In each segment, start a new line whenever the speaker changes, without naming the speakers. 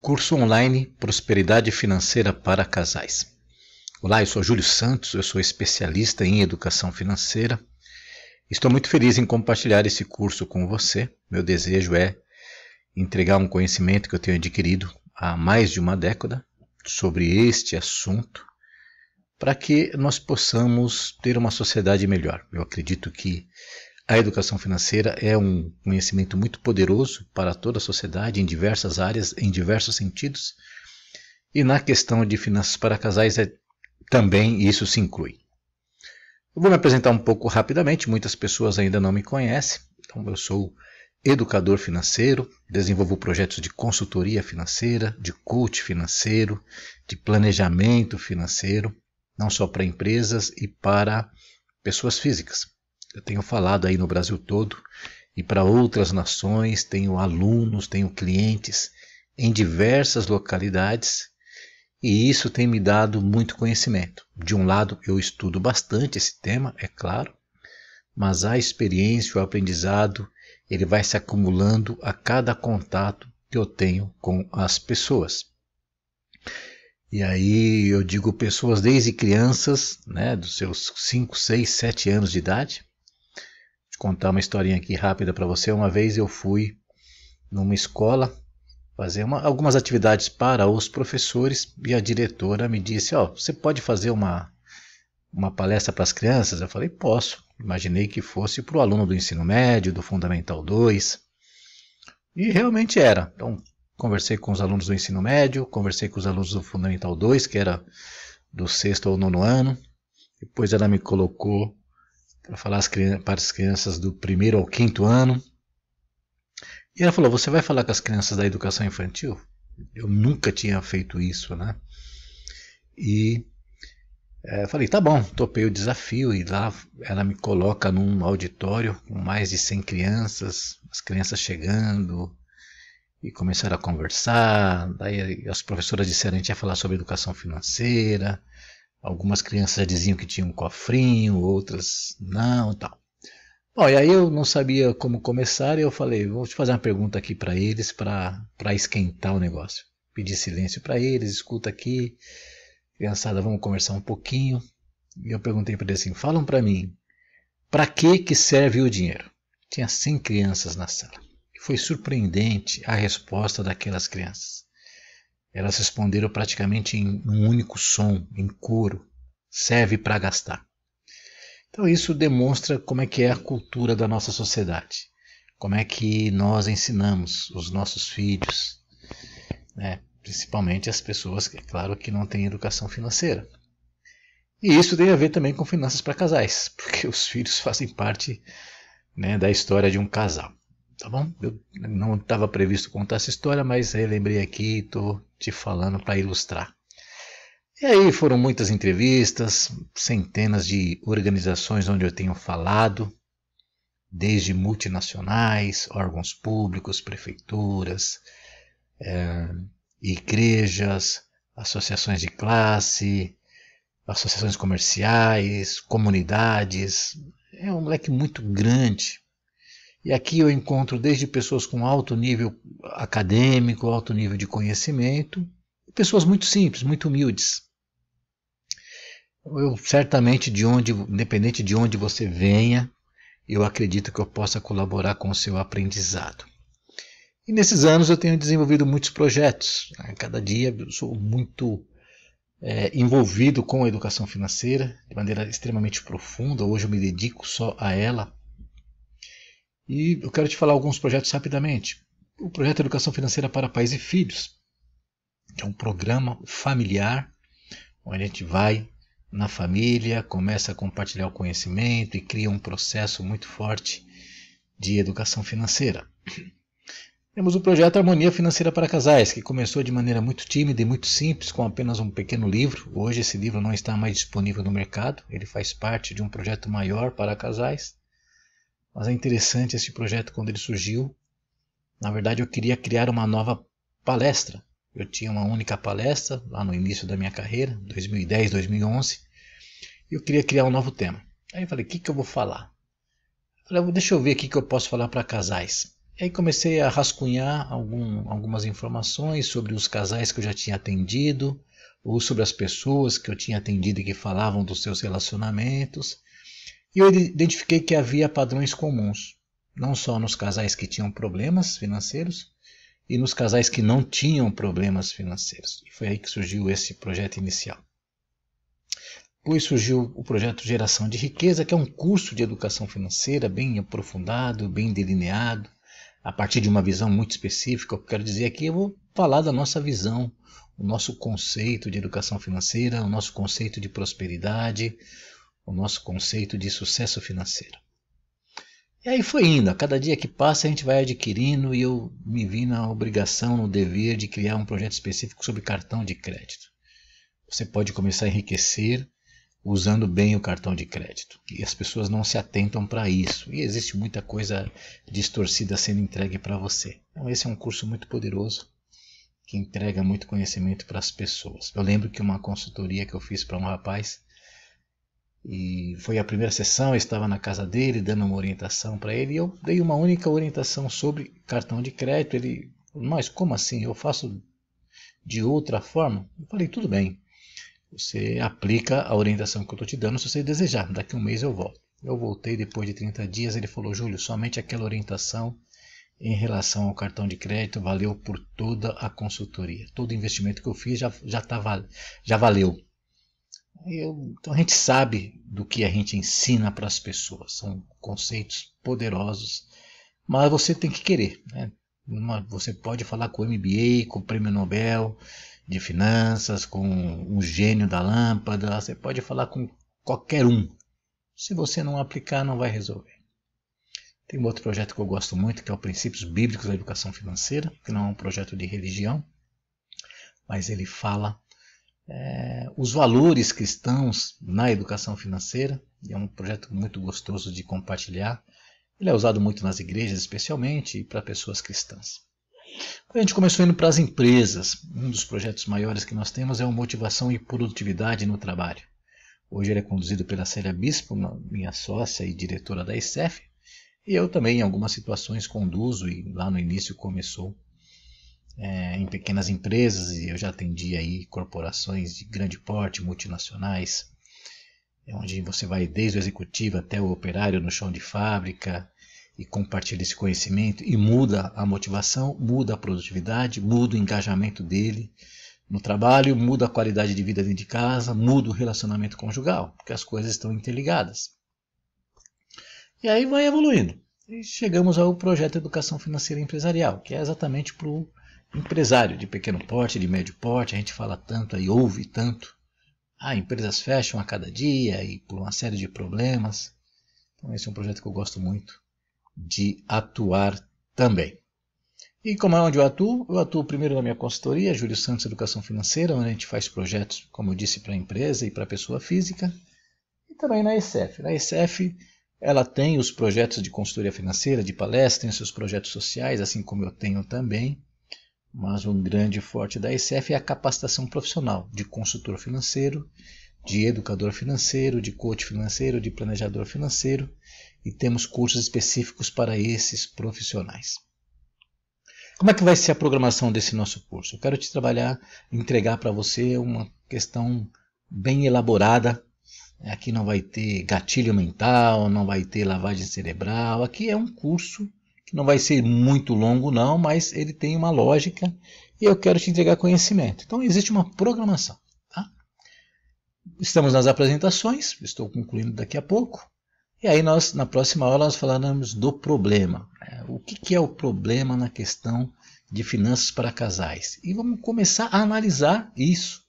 Curso online Prosperidade Financeira para Casais. Olá, eu sou Júlio Santos, eu sou especialista em educação financeira. Estou muito feliz em compartilhar esse curso com você. Meu desejo é entregar um conhecimento que eu tenho adquirido há mais de uma década sobre este assunto para que nós possamos ter uma sociedade melhor. Eu acredito que a educação financeira é um conhecimento muito poderoso para toda a sociedade, em diversas áreas, em diversos sentidos. E na questão de finanças para casais, é, também isso se inclui. Eu vou me apresentar um pouco rapidamente, muitas pessoas ainda não me conhecem. Então, eu sou educador financeiro, desenvolvo projetos de consultoria financeira, de coach financeiro, de planejamento financeiro, não só para empresas e para pessoas físicas eu tenho falado aí no Brasil todo e para outras nações, tenho alunos, tenho clientes em diversas localidades e isso tem me dado muito conhecimento. De um lado, eu estudo bastante esse tema, é claro, mas a experiência, o aprendizado, ele vai se acumulando a cada contato que eu tenho com as pessoas. E aí eu digo pessoas desde crianças, né, dos seus 5, 6, 7 anos de idade, contar uma historinha aqui rápida para você. Uma vez eu fui numa escola fazer uma, algumas atividades para os professores e a diretora me disse: Ó, oh, você pode fazer uma, uma palestra para as crianças? Eu falei: Posso. Imaginei que fosse para o aluno do ensino médio, do Fundamental 2. E realmente era. Então, conversei com os alunos do ensino médio, conversei com os alunos do Fundamental 2, que era do sexto ao nono ano. Depois ela me colocou para falar as crianças, para as crianças do primeiro ao quinto ano. E ela falou: Você vai falar com as crianças da educação infantil? Eu nunca tinha feito isso, né? E é, falei: Tá bom, topei o desafio. E lá ela me coloca num auditório com mais de 100 crianças, as crianças chegando e começaram a conversar. Daí as professoras disseram: A gente ia falar sobre educação financeira, Algumas crianças diziam que tinha um cofrinho, outras não, tal. Bom, e aí eu não sabia como começar e eu falei, vou te fazer uma pergunta aqui para eles para esquentar o negócio. Pedi silêncio para eles, escuta aqui, criançada, vamos conversar um pouquinho. E eu perguntei para eles assim, falam para mim, para que que serve o dinheiro? Tinha 100 crianças na sala. foi surpreendente a resposta daquelas crianças. Elas responderam praticamente em um único som, em coro: serve para gastar. Então isso demonstra como é que é a cultura da nossa sociedade, como é que nós ensinamos os nossos filhos, né? principalmente as pessoas, é claro, que não têm educação financeira. E isso tem a ver também com finanças para casais, porque os filhos fazem parte né, da história de um casal tá bom? Eu não estava previsto contar essa história, mas relembrei aqui e estou te falando para ilustrar. E aí foram muitas entrevistas, centenas de organizações onde eu tenho falado, desde multinacionais, órgãos públicos, prefeituras, é, igrejas, associações de classe, associações comerciais, comunidades. É um leque muito grande e aqui eu encontro desde pessoas com alto nível acadêmico, alto nível de conhecimento, pessoas muito simples, muito humildes. Eu certamente de onde, independente de onde você venha, eu acredito que eu possa colaborar com o seu aprendizado. E nesses anos eu tenho desenvolvido muitos projetos. A Cada dia eu sou muito é, envolvido com a educação financeira de maneira extremamente profunda. Hoje eu me dedico só a ela e eu quero te falar alguns projetos rapidamente. O projeto Educação Financeira para Pais e Filhos, que é um programa familiar, onde a gente vai na família, começa a compartilhar o conhecimento e cria um processo muito forte de educação financeira. Temos o projeto Harmonia Financeira para Casais, que começou de maneira muito tímida e muito simples, com apenas um pequeno livro. Hoje esse livro não está mais disponível no mercado, ele faz parte de um projeto maior para casais. Mas é interessante esse projeto quando ele surgiu. Na verdade, eu queria criar uma nova palestra. Eu tinha uma única palestra lá no início da minha carreira, 2010, 2011, e eu queria criar um novo tema. Aí eu falei: o que, que eu vou falar? Eu falei: deixa eu ver o que eu posso falar para casais. E aí comecei a rascunhar algum, algumas informações sobre os casais que eu já tinha atendido, ou sobre as pessoas que eu tinha atendido e que falavam dos seus relacionamentos e eu identifiquei que havia padrões comuns, não só nos casais que tinham problemas financeiros, e nos casais que não tinham problemas financeiros. E foi aí que surgiu esse projeto inicial. Depois surgiu o projeto Geração de Riqueza, que é um curso de educação financeira bem aprofundado, bem delineado, a partir de uma visão muito específica. Eu quero dizer aqui, é eu vou falar da nossa visão, o nosso conceito de educação financeira, o nosso conceito de prosperidade, o nosso conceito de sucesso financeiro. E aí foi indo, a cada dia que passa a gente vai adquirindo e eu me vi na obrigação, no dever de criar um projeto específico sobre cartão de crédito. Você pode começar a enriquecer usando bem o cartão de crédito. E as pessoas não se atentam para isso. E existe muita coisa distorcida sendo entregue para você. Então, esse é um curso muito poderoso que entrega muito conhecimento para as pessoas. Eu lembro que uma consultoria que eu fiz para um rapaz e foi a primeira sessão, eu estava na casa dele dando uma orientação para ele e eu dei uma única orientação sobre cartão de crédito. Ele, mas como assim? Eu faço de outra forma? Eu falei, tudo bem. Você aplica a orientação que eu estou te dando se você desejar. Daqui um mês eu volto. Eu voltei depois de 30 dias. Ele falou: Júlio, somente aquela orientação em relação ao cartão de crédito valeu por toda a consultoria. Todo investimento que eu fiz já, já, tá, já valeu. Eu, então a gente sabe do que a gente ensina para as pessoas, são conceitos poderosos, mas você tem que querer. Né? Uma, você pode falar com o MBA, com o Prêmio Nobel de Finanças, com o gênio da lâmpada, você pode falar com qualquer um. Se você não aplicar, não vai resolver. Tem um outro projeto que eu gosto muito, que é o Princípios Bíblicos da Educação Financeira, que não é um projeto de religião, mas ele fala é, os valores cristãos na educação financeira. É um projeto muito gostoso de compartilhar. Ele é usado muito nas igrejas, especialmente, e para pessoas cristãs. A gente começou indo para as empresas. Um dos projetos maiores que nós temos é o Motivação e Produtividade no Trabalho. Hoje ele é conduzido pela Célia Bispo, minha sócia e diretora da ICEF, e eu também, em algumas situações, conduzo e lá no início começou é, em pequenas empresas e eu já atendi aí corporações de grande porte, multinacionais, onde você vai desde o executivo até o operário no chão de fábrica e compartilha esse conhecimento e muda a motivação, muda a produtividade, muda o engajamento dele no trabalho, muda a qualidade de vida dentro de casa, muda o relacionamento conjugal, porque as coisas estão interligadas. E aí vai evoluindo. E chegamos ao projeto Educação Financeira Empresarial, que é exatamente para o Empresário de pequeno porte, de médio porte, a gente fala tanto aí, ouve tanto. Ah, empresas fecham a cada dia e por uma série de problemas. Então, esse é um projeto que eu gosto muito de atuar também. E como é onde eu atuo? Eu atuo primeiro na minha consultoria, Júlio Santos Educação Financeira, onde a gente faz projetos, como eu disse, para a empresa e para a pessoa física, e também na ICF. Na ICF, ela tem os projetos de consultoria financeira, de palestra, tem os seus projetos sociais, assim como eu tenho também. Mas um grande forte da ICF é a capacitação profissional de consultor financeiro, de educador financeiro, de coach financeiro, de planejador financeiro e temos cursos específicos para esses profissionais. Como é que vai ser a programação desse nosso curso? Eu quero te trabalhar, entregar para você uma questão bem elaborada. Aqui não vai ter gatilho mental, não vai ter lavagem cerebral. Aqui é um curso não vai ser muito longo, não, mas ele tem uma lógica e eu quero te entregar conhecimento. Então, existe uma programação. Tá? Estamos nas apresentações, estou concluindo daqui a pouco. E aí, nós, na próxima aula, nós falaremos do problema. Né? O que, que é o problema na questão de finanças para casais? E vamos começar a analisar isso.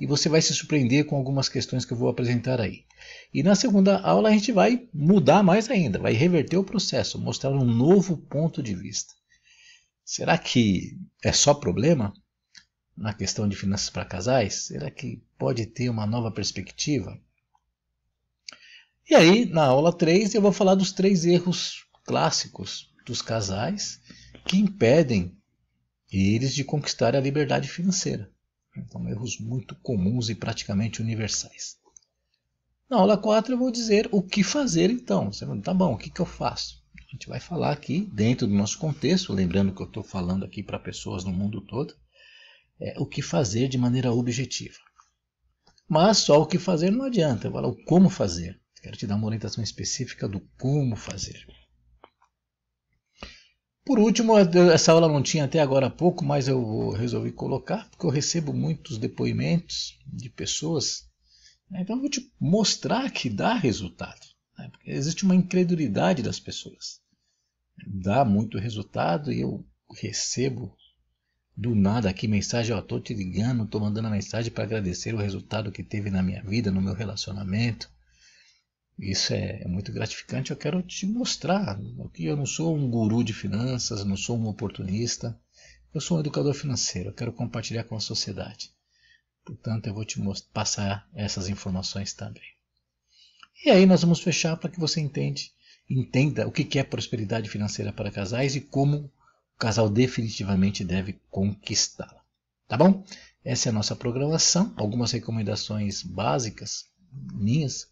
E você vai se surpreender com algumas questões que eu vou apresentar aí. E na segunda aula a gente vai mudar mais ainda, vai reverter o processo, mostrar um novo ponto de vista. Será que é só problema na questão de finanças para casais? Será que pode ter uma nova perspectiva? E aí, na aula 3, eu vou falar dos três erros clássicos dos casais que impedem eles de conquistar a liberdade financeira. Então, erros muito comuns e praticamente universais. Na aula 4 eu vou dizer o que fazer então. Você vai, tá bom, o que, que eu faço? A gente vai falar aqui dentro do nosso contexto, lembrando que eu estou falando aqui para pessoas no mundo todo, é, o que fazer de maneira objetiva. Mas só o que fazer não adianta, eu vou falar o como fazer. Quero te dar uma orientação específica do como fazer. Por último, essa aula não tinha até agora há pouco, mas eu resolvi colocar, porque eu recebo muitos depoimentos de pessoas né? Então eu vou te mostrar que dá resultado. Né? Porque existe uma incredulidade das pessoas. Dá muito resultado e eu recebo do nada aqui mensagem, estou te ligando, estou mandando a mensagem para agradecer o resultado que teve na minha vida, no meu relacionamento. Isso é, é, muito gratificante, eu quero te mostrar que eu não sou um guru de finanças, não sou um oportunista, eu sou um educador financeiro, eu quero compartilhar com a sociedade. Portanto, eu vou te passar essas informações também. E aí nós vamos fechar para que você entende, entenda o que é prosperidade financeira para casais e como o casal definitivamente deve conquistá-la. Tá bom? Essa é a nossa programação. Algumas recomendações básicas minhas.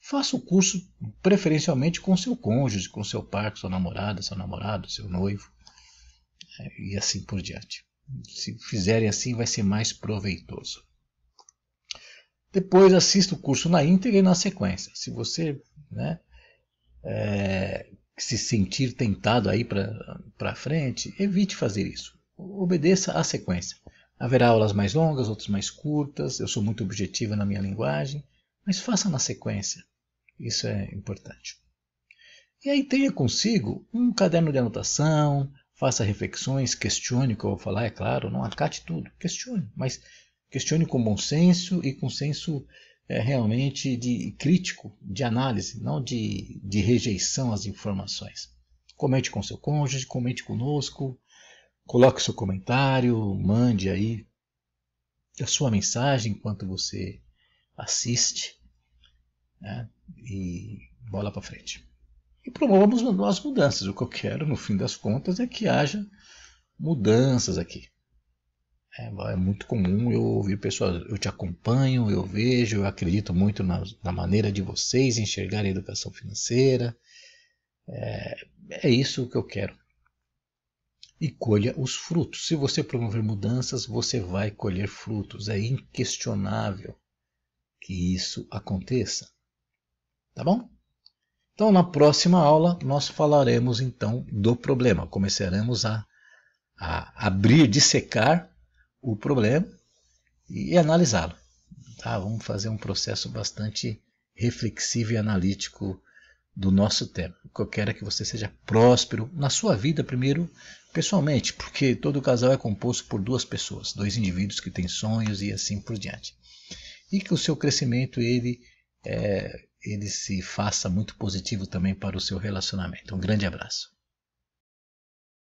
Faça o curso preferencialmente com seu cônjuge, com seu par, com sua namorada, seu namorado, seu noivo é, e assim por diante. Se fizerem assim, vai ser mais proveitoso. Depois assista o curso na íntegra e na sequência. Se você né, é, se sentir tentado aí para frente, evite fazer isso. Obedeça à sequência. Haverá aulas mais longas, outras mais curtas. Eu sou muito objetiva na minha linguagem, mas faça na sequência. Isso é importante. E aí tenha consigo um caderno de anotação, faça reflexões, questione o que eu vou falar, é claro, não acate tudo, questione, mas Questione com bom senso e com senso é, realmente de crítico, de análise, não de, de rejeição às informações. Comente com seu cônjuge, comente conosco, coloque seu comentário, mande aí a sua mensagem enquanto você assiste né? e bola para frente. E promovamos as mudanças. O que eu quero, no fim das contas, é que haja mudanças aqui. É, é, muito comum eu ouvir pessoas, eu te acompanho, eu vejo, eu acredito muito na, na maneira de vocês enxergarem a educação financeira. É, é isso que eu quero. E colha os frutos. Se você promover mudanças, você vai colher frutos. É inquestionável que isso aconteça. Tá bom? Então, na próxima aula, nós falaremos então do problema. Começaremos a, a abrir, dissecar o problema e analisá-lo. Tá? Vamos fazer um processo bastante reflexivo e analítico do nosso tema. O que eu quero é que você seja próspero na sua vida, primeiro, pessoalmente, porque todo casal é composto por duas pessoas, dois indivíduos que têm sonhos e assim por diante. E que o seu crescimento ele, é, ele se faça muito positivo também para o seu relacionamento. Um grande abraço.